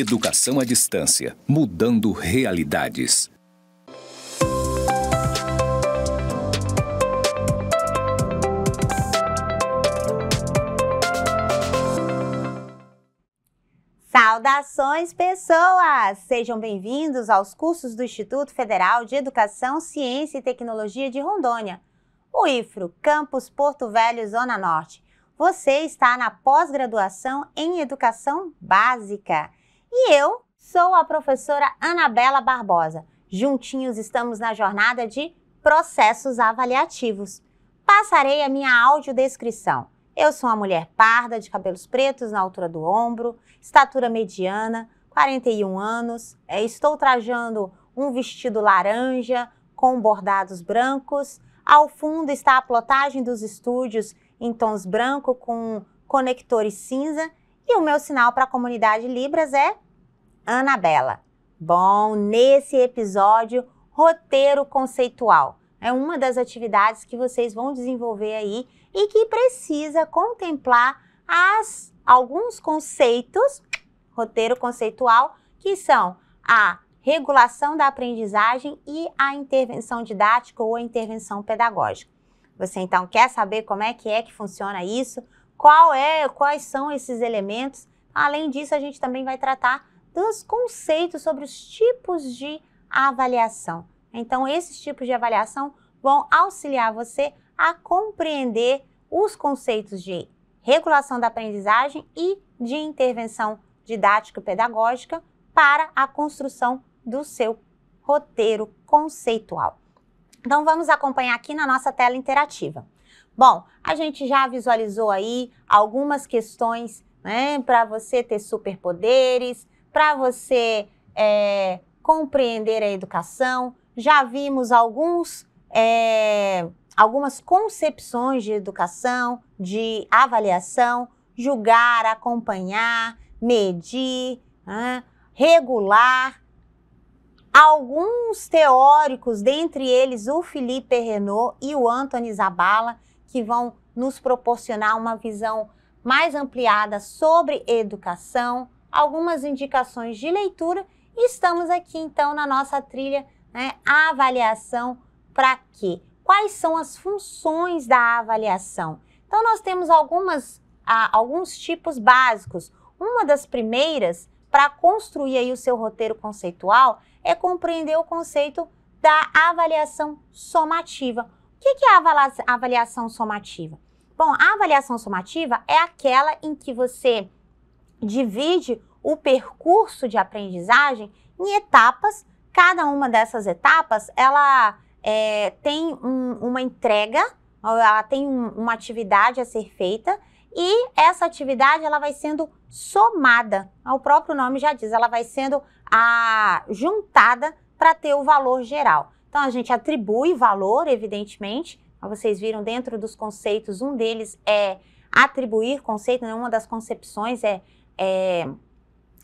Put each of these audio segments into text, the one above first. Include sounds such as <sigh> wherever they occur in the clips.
Educação à distância, mudando realidades. Saudações, pessoas! Sejam bem-vindos aos cursos do Instituto Federal de Educação, Ciência e Tecnologia de Rondônia, o IFRO, Campus Porto Velho, Zona Norte. Você está na pós-graduação em Educação Básica. E eu sou a professora Anabela Barbosa. Juntinhos estamos na jornada de processos avaliativos. Passarei a minha audiodescrição. Eu sou uma mulher parda, de cabelos pretos na altura do ombro, estatura mediana, 41 anos, é, estou trajando um vestido laranja com bordados brancos. Ao fundo está a plotagem dos estúdios em tons branco com conectores cinza e o meu sinal para a comunidade Libras é Anabela. Bom, nesse episódio, roteiro conceitual. É uma das atividades que vocês vão desenvolver aí e que precisa contemplar as, alguns conceitos, roteiro conceitual, que são a regulação da aprendizagem e a intervenção didática ou a intervenção pedagógica. Você então quer saber como é que é que funciona isso? Qual é, quais são esses elementos? Além disso, a gente também vai tratar dos conceitos sobre os tipos de avaliação. Então, esses tipos de avaliação vão auxiliar você a compreender os conceitos de regulação da aprendizagem e de intervenção didático-pedagógica para a construção do seu roteiro conceitual. Então, vamos acompanhar aqui na nossa tela interativa. Bom, a gente já visualizou aí algumas questões né, para você ter superpoderes, para você é, compreender a educação. Já vimos alguns, é, algumas concepções de educação, de avaliação, julgar, acompanhar, medir, né, regular. Alguns teóricos, dentre eles o Felipe Renault e o Anthony Zabala, que vão nos proporcionar uma visão mais ampliada sobre educação, algumas indicações de leitura e estamos aqui então na nossa trilha né, a avaliação para quê? Quais são as funções da avaliação? Então nós temos algumas, ah, alguns tipos básicos. Uma das primeiras para construir aí o seu roteiro conceitual é compreender o conceito da avaliação somativa o que, que é a avaliação somativa? Bom, a avaliação somativa é aquela em que você divide o percurso de aprendizagem em etapas. Cada uma dessas etapas, ela é, tem um, uma entrega, ela tem um, uma atividade a ser feita e essa atividade ela vai sendo somada. O próprio nome já diz, ela vai sendo a, juntada para ter o valor geral. Então a gente atribui valor, evidentemente. Vocês viram dentro dos conceitos, um deles é atribuir conceito, né? uma das concepções é, é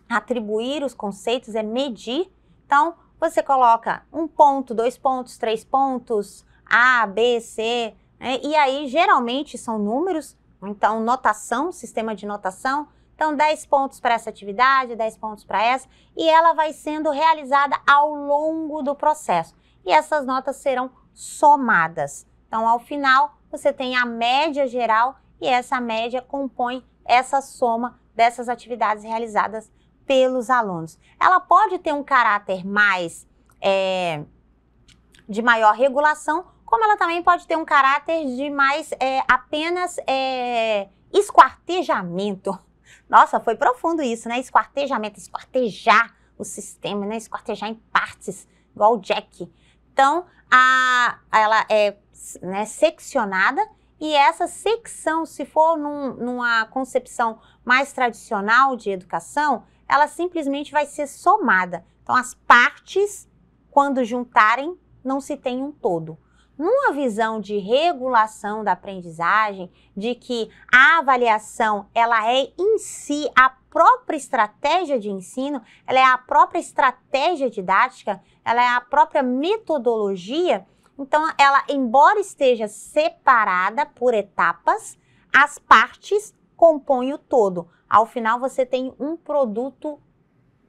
atribuir os conceitos, é medir. Então você coloca um ponto, dois pontos, três pontos, A, B, C, né? e aí geralmente são números, então notação, sistema de notação. Então, 10 pontos para essa atividade, 10 pontos para essa, e ela vai sendo realizada ao longo do processo e essas notas serão somadas. Então, ao final, você tem a média geral e essa média compõe essa soma dessas atividades realizadas pelos alunos. Ela pode ter um caráter mais é, de maior regulação, como ela também pode ter um caráter de mais é, apenas é, esquartejamento. <laughs> Nossa, foi profundo isso, né? Esquartejamento, esquartejar o sistema, né? Esquartejar em partes, igual o Jack. Então, a, ela é né, seccionada e essa secção, se for num, numa concepção mais tradicional de educação, ela simplesmente vai ser somada. Então, as partes, quando juntarem, não se tem um todo. Numa visão de regulação da aprendizagem, de que a avaliação ela é em si a própria estratégia de ensino, ela é a própria estratégia didática, ela é a própria metodologia. Então, ela, embora esteja separada por etapas, as partes compõem o todo. Ao final, você tem um produto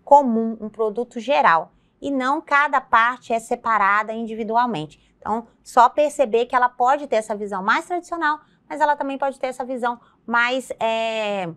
comum, um produto geral, e não cada parte é separada individualmente. Então, só perceber que ela pode ter essa visão mais tradicional, mas ela também pode ter essa visão mais é,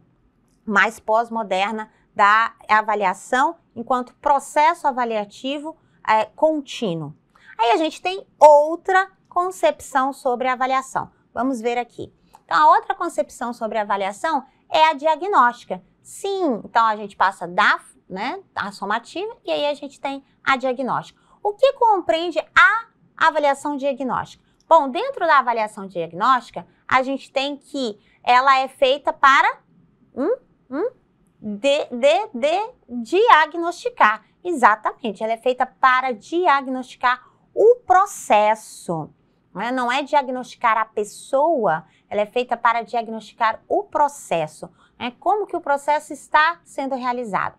mais pós-moderna da avaliação enquanto processo avaliativo é, contínuo. Aí a gente tem outra concepção sobre avaliação. Vamos ver aqui. Então, a outra concepção sobre avaliação é a diagnóstica. Sim, então a gente passa da né, a somativa e aí a gente tem a diagnóstica. O que compreende a avaliação diagnóstica? Bom, dentro da avaliação diagnóstica, a gente tem que ela é feita para um hum? de, de, de diagnosticar. Exatamente, ela é feita para diagnosticar o processo. Não é? não é diagnosticar a pessoa, ela é feita para diagnosticar o processo. É como que o processo está sendo realizado.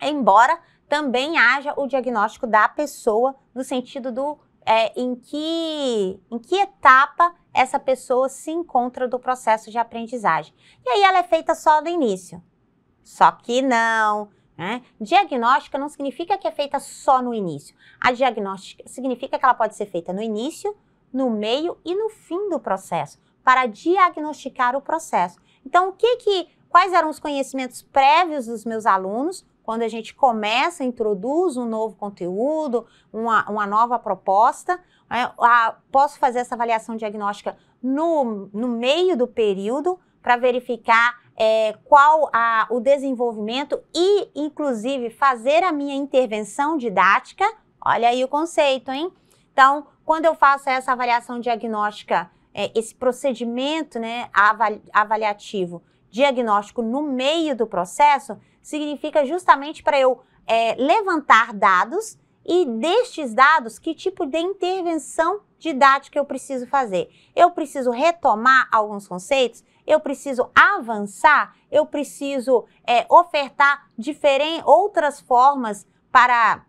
Embora também haja o diagnóstico da pessoa no sentido do é, em, que, em que etapa essa pessoa se encontra do processo de aprendizagem. E aí ela é feita só do início. Só que não. Né? Diagnóstica não significa que é feita só no início. A diagnóstica significa que ela pode ser feita no início, no meio e no fim do processo, para diagnosticar o processo. Então, o que que, quais eram os conhecimentos prévios dos meus alunos quando a gente começa, introduz um novo conteúdo, uma, uma nova proposta, né, posso fazer essa avaliação diagnóstica no, no meio do período para verificar é, qual a, o desenvolvimento e, inclusive, fazer a minha intervenção didática. Olha aí o conceito, hein? Então, quando eu faço essa avaliação diagnóstica, é, esse procedimento né, avaliativo diagnóstico no meio do processo, significa justamente para eu é, levantar dados e destes dados, que tipo de intervenção didática eu preciso fazer? Eu preciso retomar alguns conceitos? Eu preciso avançar? Eu preciso é, ofertar diferentes, outras formas para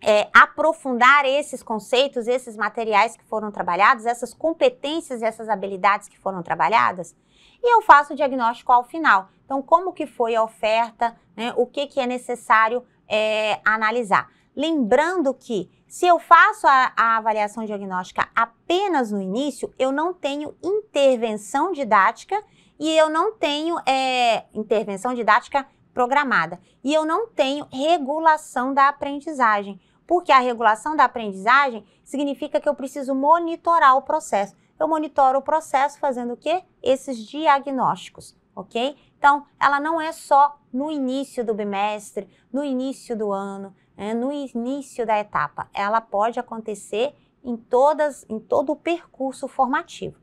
é, aprofundar esses conceitos, esses materiais que foram trabalhados, essas competências essas habilidades que foram trabalhadas? e eu faço o diagnóstico ao final. Então, como que foi a oferta, né? o que, que é necessário é, analisar. Lembrando que se eu faço a, a, avaliação diagnóstica apenas no início, eu não tenho intervenção didática e eu não tenho é, intervenção didática programada e eu não tenho regulação da aprendizagem, porque a regulação da aprendizagem significa que eu preciso monitorar o processo eu monitoro o processo fazendo o quê? Esses diagnósticos, ok? Então, ela não é só no início do bimestre, no início do ano, né, no início da etapa. Ela pode acontecer em, todas, em todo o percurso formativo.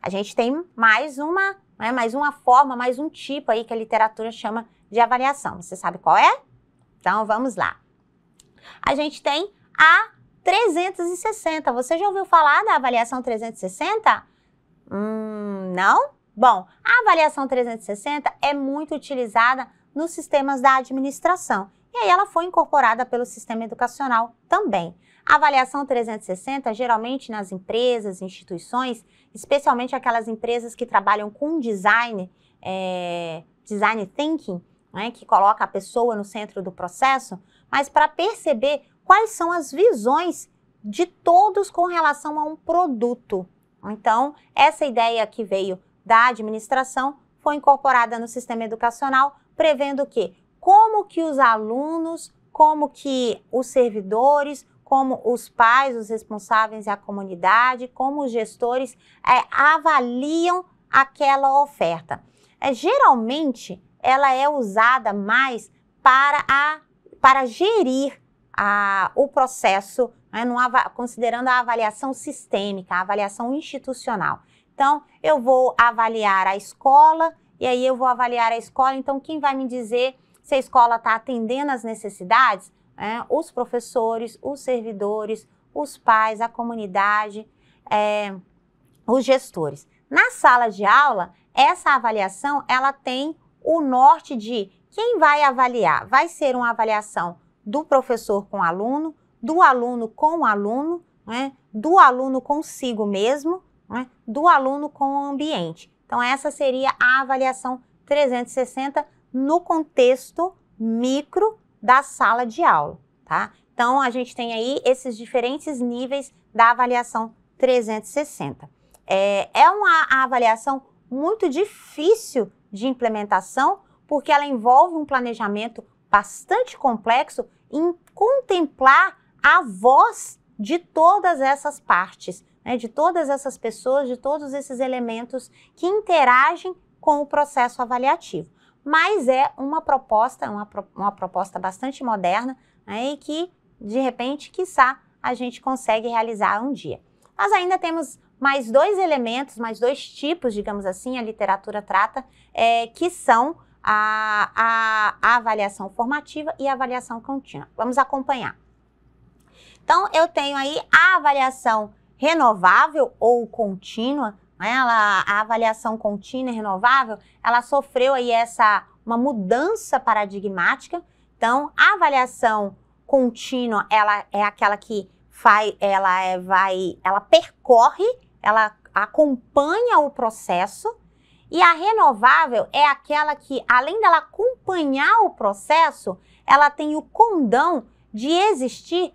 A gente tem mais uma, né, mais uma forma, mais um tipo aí que a literatura chama de avaliação. Você sabe qual é? Então, vamos lá. A gente tem a 360. Você já ouviu falar da avaliação 360? Hum, não? Bom, a avaliação 360 é muito utilizada nos sistemas da administração e aí ela foi incorporada pelo sistema educacional também. A avaliação 360, geralmente nas empresas, instituições, especialmente aquelas empresas que trabalham com design, é, design thinking, né, que coloca a pessoa no centro do processo, mas para perceber quais são as visões de todos com relação a um produto. Então, essa ideia que veio da administração foi incorporada no sistema educacional, prevendo que como que os alunos, como que os servidores, como os pais, os responsáveis e a comunidade, como os gestores é, avaliam aquela oferta. É, geralmente, ela é usada mais para, a, para gerir a, o processo, né, considerando a avaliação sistêmica, a avaliação institucional. Então, eu vou avaliar a escola, e aí eu vou avaliar a escola, então quem vai me dizer se a escola está atendendo as necessidades? É, os professores, os servidores, os pais, a comunidade, é, os gestores. Na sala de aula, essa avaliação, ela tem o norte de quem vai avaliar. Vai ser uma avaliação do professor com o aluno, do aluno com o aluno, né? do aluno consigo mesmo, né? do aluno com o ambiente. Então, essa seria a avaliação 360 no contexto micro da sala de aula, tá? Então, a gente tem aí esses diferentes níveis da avaliação 360. É, é uma avaliação muito difícil de implementação, porque ela envolve um planejamento bastante complexo em contemplar a voz de todas essas partes, né, de todas essas pessoas, de todos esses elementos que interagem com o processo avaliativo. Mas é uma proposta, uma, uma proposta bastante moderna né, e que, de repente, quiçá, a gente consegue realizar um dia. Nós ainda temos mais dois elementos, mais dois tipos, digamos assim, a literatura trata, é, que são a, a, a avaliação formativa e a avaliação contínua. Vamos acompanhar. Então, eu tenho aí a avaliação renovável ou contínua, né? ela, a avaliação contínua e renovável, ela sofreu aí essa uma mudança paradigmática. Então, a avaliação contínua, ela é aquela que faz, ela é, vai, ela percorre, ela acompanha o processo e a renovável é aquela que, além dela acompanhar o processo, ela tem o condão de existir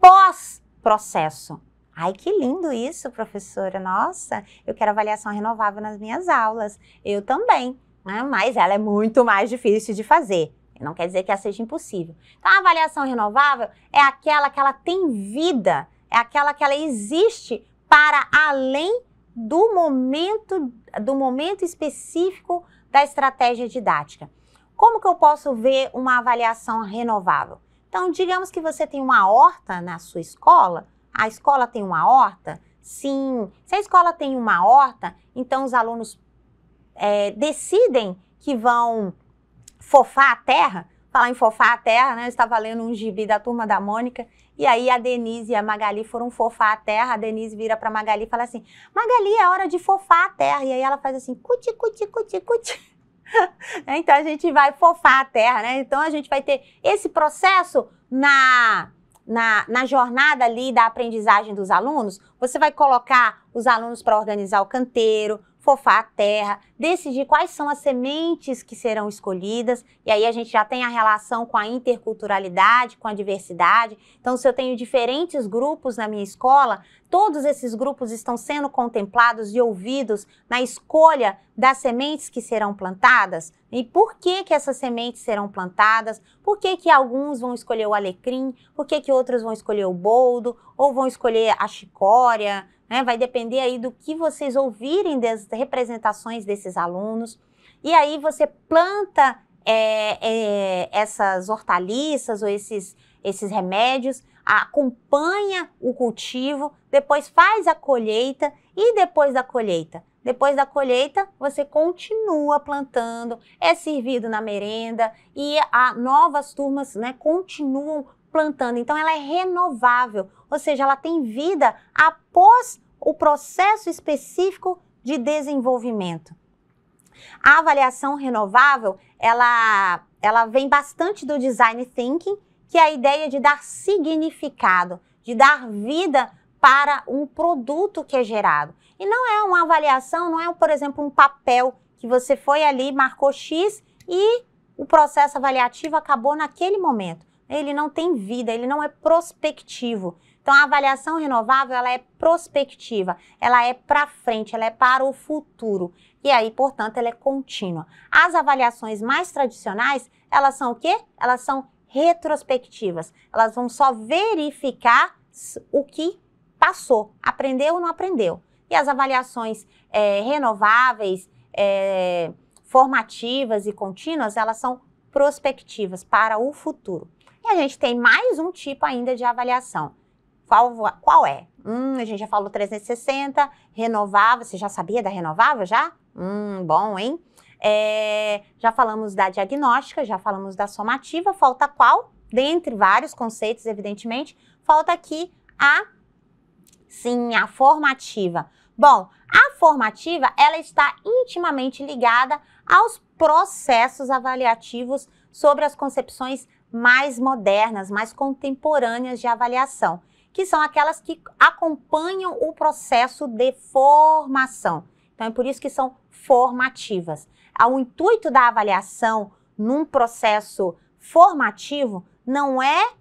pós-processo. Ai, que lindo isso, professora. Nossa, eu quero avaliação renovável nas minhas aulas. Eu também, né? mas ela é muito mais difícil de fazer. Não quer dizer que ela seja impossível. Então, a avaliação renovável é aquela que ela tem vida, é aquela que ela existe para além do momento, do momento específico da estratégia didática. Como que eu posso ver uma avaliação renovável? Então, digamos que você tem uma horta na sua escola, a escola tem uma horta? Sim. Se a escola tem uma horta, então os alunos é, decidem que vão fofar a terra, falar em fofar a terra, né? Eu estava lendo um gibi da turma da Mônica. E aí a Denise e a Magali foram fofar a terra. A Denise vira para Magali e fala assim: Magali, é hora de fofar a terra. E aí ela faz assim: cuti, cuti, cuti, cuti. <laughs> É, então a gente vai fofar a terra, né? Então a gente vai ter esse processo na. Na, na jornada ali da aprendizagem dos alunos, você vai colocar os alunos para organizar o canteiro, fofar a terra, decidir quais são as sementes que serão escolhidas, e aí a gente já tem a relação com a interculturalidade, com a diversidade. Então, se eu tenho diferentes grupos na minha escola, todos esses grupos estão sendo contemplados e ouvidos na escolha das sementes que serão plantadas? E por que que essas sementes serão plantadas? Por que que alguns vão escolher o alecrim? Por que que outros vão escolher o boldo? Ou vão escolher a chicória? Né? Vai depender aí do que vocês ouvirem das representações desses esses alunos. E aí você planta é, é, essas hortaliças ou esses, esses remédios, acompanha o cultivo, depois faz a colheita e depois da colheita. Depois da colheita, você continua plantando, é servido na merenda e a, novas turmas né, continuam plantando. Então, ela é renovável, ou seja, ela tem vida após o processo específico de desenvolvimento. A avaliação renovável, ela, ela vem bastante do design thinking, que é a ideia de dar significado, de dar vida para um produto que é gerado. E não é uma avaliação, não é, por exemplo, um papel que você foi ali, marcou X e o processo avaliativo acabou naquele momento. Ele não tem vida, ele não é prospectivo. Então a avaliação renovável, ela é prospectiva, ela é para frente, ela é para o futuro e aí, portanto, ela é contínua. As avaliações mais tradicionais, elas são o quê? Elas são retrospectivas. Elas vão só verificar o que passou, aprendeu ou não aprendeu. E as avaliações é, renováveis, é, formativas e contínuas, elas são prospectivas para o futuro. E a gente tem mais um tipo ainda de avaliação. Qual, qual é? Hum, a gente já falou 360, renovável. Você já sabia da renovável já? Hum, bom, hein? É, já falamos da diagnóstica, já falamos da somativa, falta qual? Dentre vários conceitos, evidentemente, falta aqui a, sim, a formativa. Bom, a formativa, ela está intimamente ligada aos processos avaliativos sobre as concepções mais modernas, mais contemporâneas de avaliação, que são aquelas que acompanham o processo de formação. Então é por isso que são formativas. Ah, o intuito da avaliação num processo formativo não é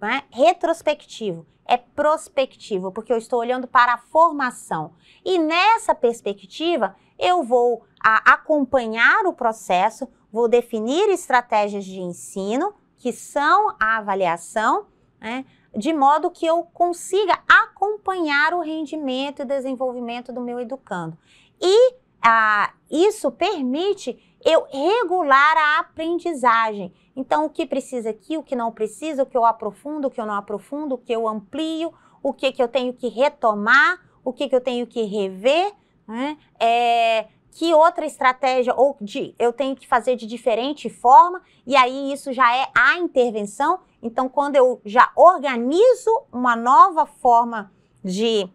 né, retrospectivo, é prospectivo, porque eu estou olhando para a formação. E nessa perspectiva, eu vou a, acompanhar o processo, vou definir estratégias de ensino, que são a avaliação, né, de modo que eu consiga acompanhar o rendimento e desenvolvimento do meu educando. E ah, isso permite eu regular a aprendizagem. Então, o que precisa aqui, o que não precisa, o que eu aprofundo, o que eu não aprofundo, o que eu amplio, o que, que eu tenho que retomar, o que, que eu tenho que rever, né? é, que outra estratégia ou de, eu tenho que fazer de diferente forma, e aí isso já é a intervenção. Então, quando eu já organizo uma nova forma de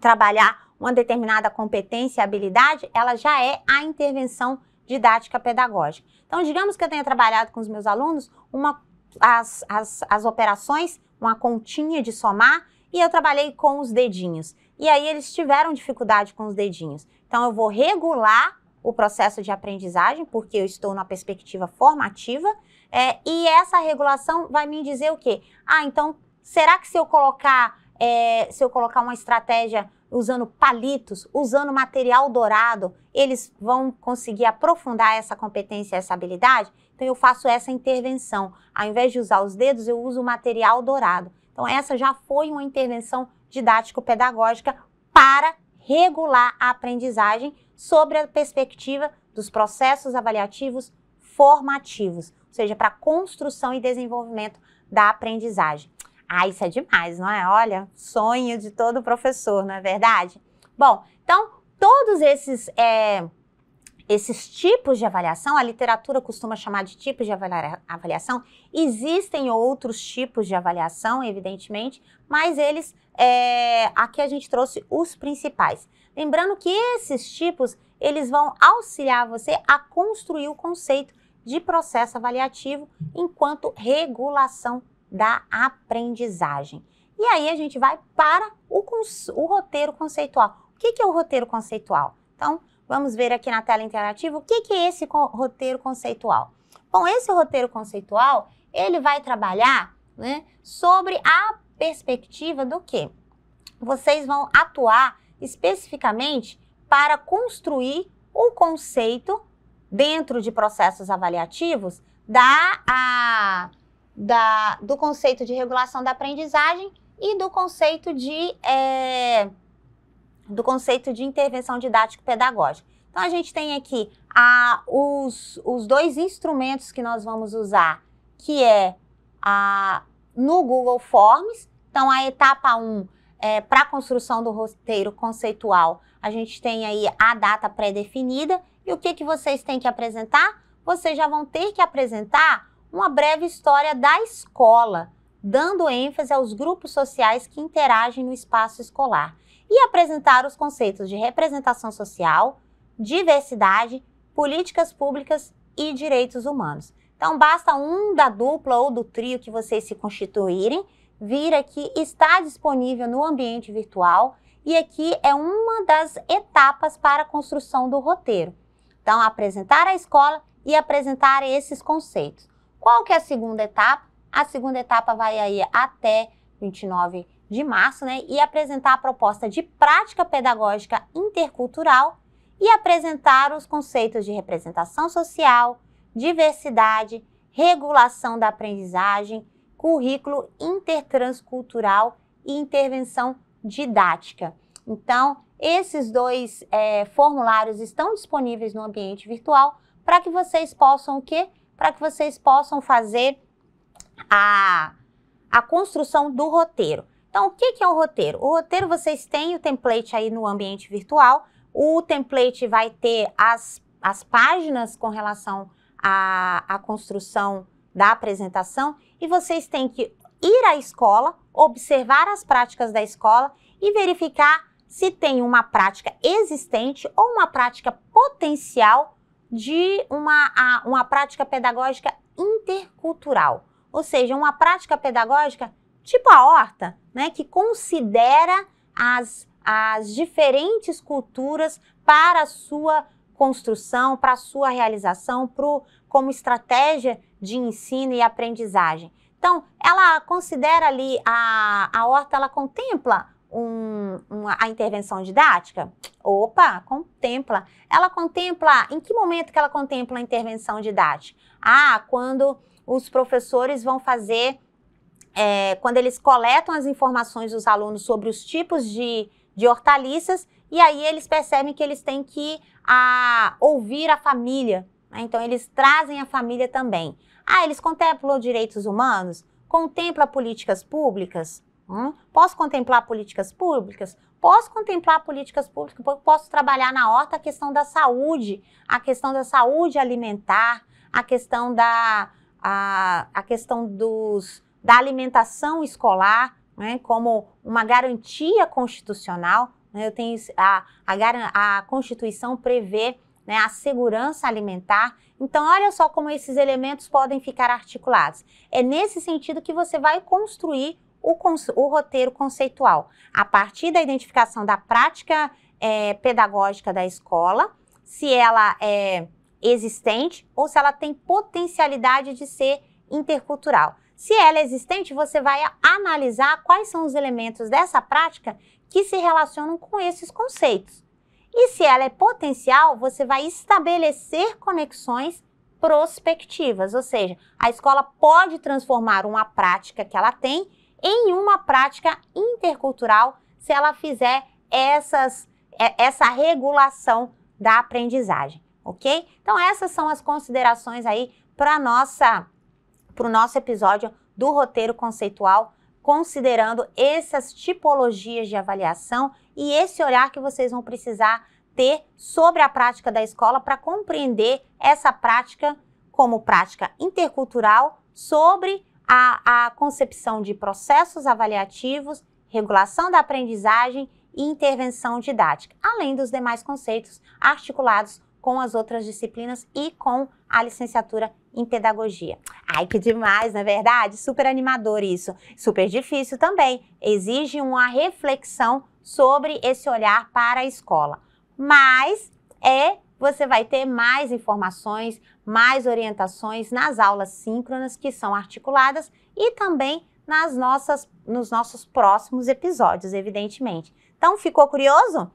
trabalhar uma determinada competência e habilidade, ela já é a intervenção didática pedagógica. Então, digamos que eu tenha trabalhado com os meus alunos uma, as, as, as operações, uma continha de somar, e eu trabalhei com os dedinhos. E aí eles tiveram dificuldade com os dedinhos. Então, eu vou regular o processo de aprendizagem, porque eu estou na perspectiva formativa, é, e essa regulação vai me dizer o quê? Ah, então, será que se eu colocar, é, se eu colocar uma estratégia usando palitos, usando material dourado, eles vão conseguir aprofundar essa competência, essa habilidade? Então eu faço essa intervenção. Ao invés de usar os dedos, eu uso material dourado. Então essa já foi uma intervenção didático-pedagógica para regular a aprendizagem sobre a perspectiva dos processos avaliativos formativos, ou seja, para construção e desenvolvimento da aprendizagem. Ah, isso é demais, não é? Olha, sonho de todo professor, não é verdade? Bom, então, todos esses, é, esses tipos de avaliação, a literatura costuma chamar de tipos de avaliação, existem outros tipos de avaliação, evidentemente, mas eles, é, aqui a gente trouxe os principais. Lembrando que esses tipos, eles vão auxiliar você a construir o conceito de processo avaliativo enquanto regulação da aprendizagem. E aí a gente vai para o, o roteiro conceitual. O que, que, é o roteiro conceitual? Então, vamos ver aqui na tela interativa o que, que é esse co roteiro conceitual. Bom, esse roteiro conceitual, ele vai trabalhar né, sobre a perspectiva do que? Vocês vão atuar especificamente para construir o conceito dentro de processos avaliativos da a, da, do conceito de regulação da aprendizagem e do conceito de, é, do conceito de intervenção didático-pedagógica. Então, a gente tem aqui a, os, os dois instrumentos que nós vamos usar, que é a, no Google Forms. Então, a etapa 1, um, é, para a construção do roteiro conceitual, a gente tem aí a data pré-definida. E o que, que vocês têm que apresentar? Vocês já vão ter que apresentar uma breve história da escola, dando ênfase aos grupos sociais que interagem no espaço escolar, e apresentar os conceitos de representação social, diversidade, políticas públicas e direitos humanos. Então, basta um da dupla ou do trio que vocês se constituírem vir aqui, está disponível no ambiente virtual e aqui é uma das etapas para a construção do roteiro. Então, apresentar a escola e apresentar esses conceitos. Qual que é a segunda etapa? A segunda etapa vai aí até 29 de março, né? E apresentar a proposta de prática pedagógica intercultural e apresentar os conceitos de representação social, diversidade, regulação da aprendizagem, currículo intertranscultural e intervenção didática. Então, esses dois é, formulários estão disponíveis no ambiente virtual para que vocês possam o quê? para que vocês possam fazer a, a construção do roteiro. Então, o que, que é o roteiro? O roteiro, vocês têm o template aí no ambiente virtual. O template vai ter as, as páginas com relação à, à construção da apresentação e vocês têm que ir à escola, observar as práticas da escola e verificar se tem uma prática existente ou uma prática potencial de uma, uma prática pedagógica intercultural, ou seja, uma prática pedagógica tipo a horta, né, que considera as, as diferentes culturas para a sua construção, para a sua realização, pro, como estratégia de ensino e aprendizagem. Então, ela considera ali, a, a horta, ela contempla um, uma, a intervenção didática? Opa, contempla. Ela contempla, em que momento que ela contempla a intervenção didática? Ah, quando os professores vão fazer, é, quando eles coletam as informações dos alunos sobre os tipos de, de hortaliças, e aí eles percebem que eles têm que a, ouvir a família. Né? Então, eles trazem a família também. Ah, eles contemplam direitos humanos? Contempla políticas públicas? Hum? Posso contemplar políticas públicas? Posso contemplar políticas públicas, posso trabalhar na horta a questão da saúde, a questão da saúde alimentar, a questão da, a, a questão dos, da alimentação escolar, né, como uma garantia constitucional. Né, eu tenho a, a, a Constituição prevê né, a segurança alimentar. Então, olha só como esses elementos podem ficar articulados. É nesse sentido que você vai construir o, o roteiro conceitual. A partir da identificação da prática é, pedagógica da escola, se ela é existente ou se ela tem potencialidade de ser intercultural. Se ela é existente, você vai analisar quais são os elementos dessa prática que se relacionam com esses conceitos. E se ela é potencial, você vai estabelecer conexões prospectivas, ou seja, a escola pode transformar uma prática que ela tem em uma prática intercultural se ela fizer essas, é, essa regulação da aprendizagem, ok? Então essas são as considerações aí para nossa para o nosso episódio do roteiro conceitual, considerando essas tipologias de avaliação e esse olhar que vocês vão precisar ter sobre a prática da escola para compreender essa prática como prática intercultural sobre a, a concepção de processos avaliativos, regulação da aprendizagem e intervenção didática, além dos demais conceitos articulados com as outras disciplinas e com a licenciatura em pedagogia. Ai, que demais, na é verdade? Super animador isso. Super difícil também. Exige uma reflexão sobre esse olhar para a escola. Mas é você vai ter mais informações, mais orientações nas aulas síncronas que são articuladas e também nas nossas, nos nossos próximos episódios, evidentemente. Então, ficou curioso?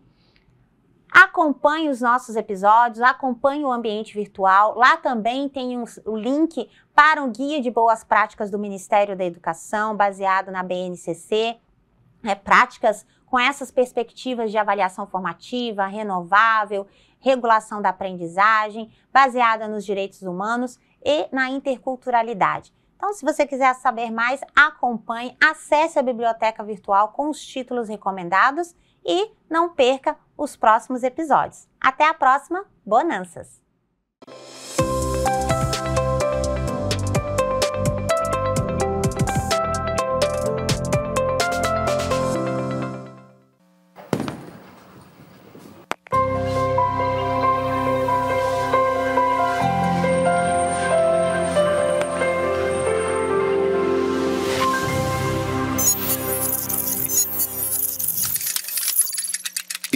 Acompanhe os nossos episódios, acompanhe o ambiente virtual. Lá também tem um, o link para um guia de boas práticas do Ministério da Educação, baseado na BNCC. É, né? práticas com essas perspectivas de avaliação formativa, renovável, regulação da aprendizagem, baseada nos direitos humanos e na interculturalidade. Então, se você quiser saber mais, acompanhe, acesse a biblioteca virtual com os títulos recomendados e não perca os próximos episódios. Até a próxima, bonanças!